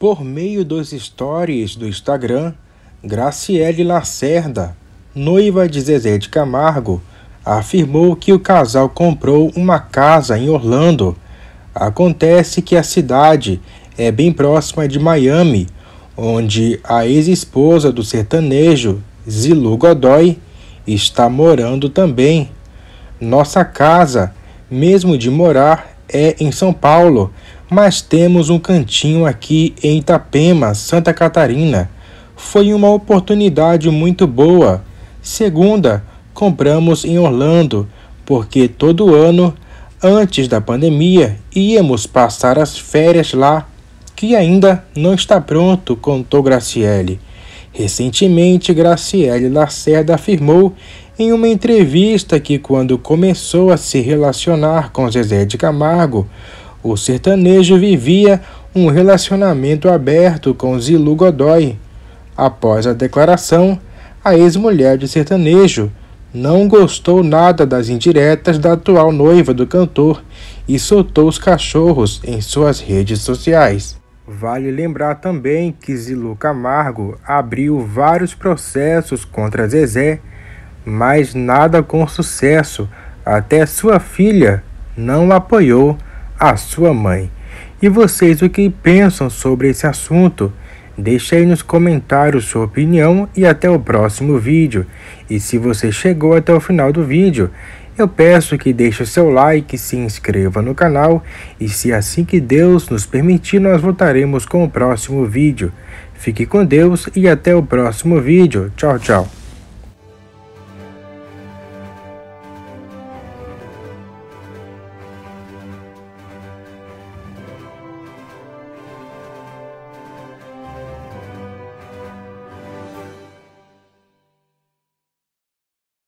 por meio dos stories do Instagram, Graciele Lacerda, noiva de Zezé de Camargo, afirmou que o casal comprou uma casa em Orlando. Acontece que a cidade é bem próxima de Miami, onde a ex-esposa do sertanejo, Zilu Godoy, está morando também. Nossa casa, mesmo de morar, é em São Paulo, mas temos um cantinho aqui em Itapema, Santa Catarina. Foi uma oportunidade muito boa. Segunda, compramos em Orlando, porque todo ano, antes da pandemia, íamos passar as férias lá, que ainda não está pronto, contou Graciele. Recentemente, Graciele Lacerda afirmou em uma entrevista que, quando começou a se relacionar com Zezé de Camargo, o sertanejo vivia um relacionamento aberto com Zilu Godoy. Após a declaração, a ex-mulher de sertanejo não gostou nada das indiretas da atual noiva do cantor e soltou os cachorros em suas redes sociais. Vale lembrar também que Zilu Camargo abriu vários processos contra Zezé, mas nada com sucesso, até sua filha não apoiou a sua mãe. E vocês o que pensam sobre esse assunto? Deixe aí nos comentários sua opinião e até o próximo vídeo. E se você chegou até o final do vídeo, eu peço que deixe o seu like, se inscreva no canal e se assim que Deus nos permitir, nós voltaremos com o próximo vídeo. Fique com Deus e até o próximo vídeo. Tchau, tchau.